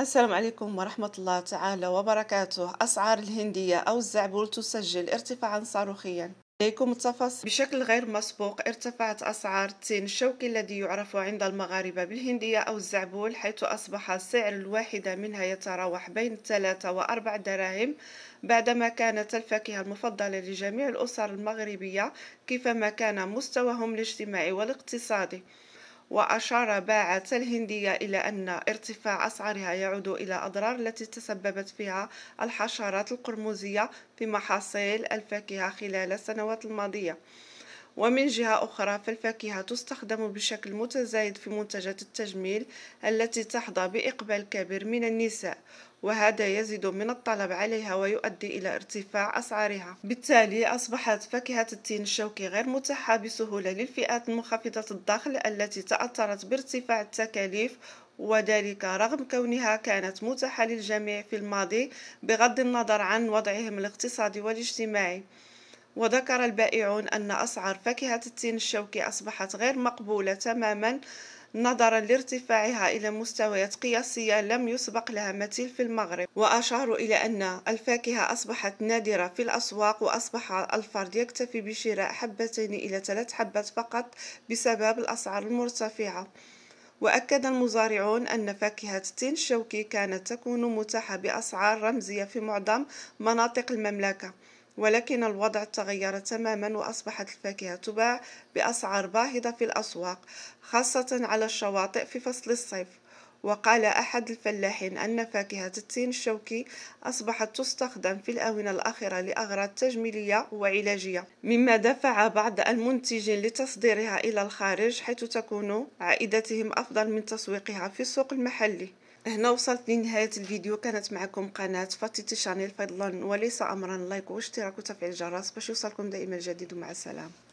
السلام عليكم ورحمة الله تعالى وبركاته أسعار الهندية أو الزعبول تسجل ارتفاعا صاروخيا إليكم التفاصيل بشكل غير مسبوق ارتفعت أسعار التين الشوكي الذي يعرف عند المغاربة بالهندية أو الزعبول حيث أصبح سعر الواحدة منها يتراوح بين و وأربع دراهم بعدما كانت الفاكهة المفضلة لجميع الأسر المغربية كيفما كان مستواهم الاجتماعي والاقتصادي وأشار باعة الهندية إلى أن ارتفاع أسعارها يعود إلى أضرار التي تسببت فيها الحشرات القرمزية في محاصيل الفاكهة خلال السنوات الماضية ومن جهة أخرى فالفاكهة تستخدم بشكل متزايد في منتجات التجميل التي تحظى بإقبال كبير من النساء وهذا يزيد من الطلب عليها ويؤدي إلى ارتفاع أسعارها بالتالي أصبحت فاكهة التين الشوكي غير متاحة بسهولة للفئات المنخفضة الدخل التي تأثرت بارتفاع التكاليف وذلك رغم كونها كانت متاحة للجميع في الماضي بغض النظر عن وضعهم الاقتصادي والاجتماعي وذكر البائعون أن أسعار فاكهة التين الشوكي أصبحت غير مقبولة تماما نظرا لارتفاعها إلى مستويات قياسية لم يسبق لها مثيل في المغرب وأشاروا إلى أن الفاكهة أصبحت نادرة في الأسواق وأصبح الفرد يكتفي بشراء حبتين إلى ثلاث حبات فقط بسبب الأسعار المرتفعة وأكد المزارعون أن فاكهة التين الشوكي كانت تكون متاحة بأسعار رمزية في معظم مناطق المملكة ولكن الوضع تغير تماما وأصبحت الفاكهة تباع بأسعار باهظة في الأسواق خاصة على الشواطئ في فصل الصيف وقال أحد الفلاحين أن فاكهة التين الشوكي أصبحت تستخدم في الآونة الأخيرة لأغراض تجميلية وعلاجية مما دفع بعض المنتجين لتصديرها إلى الخارج حيث تكون عائدتهم أفضل من تسويقها في السوق المحلي هنا وصلت لنهاية الفيديو كانت معكم قناة فاتيتي شانيل فضلا وليس أمرا لايك واشتراك وتفعيل الجرس باش يوصلكم دائما الجديد ومع السلامة